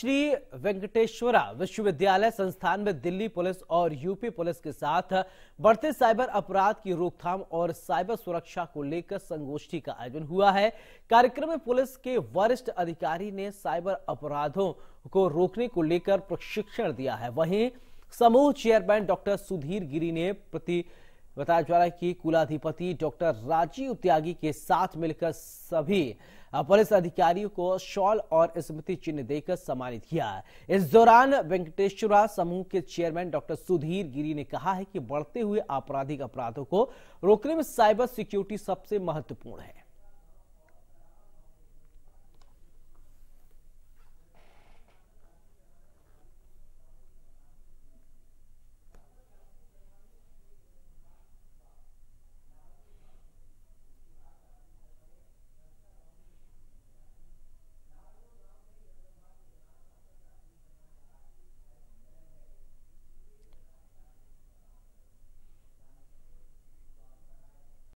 श्री वेंकटेश्वरा विश्वविद्यालय संस्थान में दिल्ली पुलिस और यूपी पुलिस के साथ बढ़ते साइबर अपराध की रोकथाम और साइबर सुरक्षा को लेकर संगोष्ठी का आयोजन हुआ है कार्यक्रम में पुलिस के वरिष्ठ अधिकारी ने साइबर अपराधों को रोकने को लेकर प्रशिक्षण दिया है वहीं समूह चेयरमैन डॉक्टर सुधीर गिरी ने प्रति बताया जा रहा है कि कुलाधिपति डॉक्टर राजीव त्यागी के साथ मिलकर सभी पुलिस अधिकारियों को शॉल और स्मृति चिन्ह देकर सम्मानित किया इस दौरान वेंकटेश्वरा समूह के चेयरमैन डॉक्टर सुधीर गिरी ने कहा है कि बढ़ते हुए आपराधिक अपराधों को रोकने में साइबर सिक्योरिटी सबसे महत्वपूर्ण है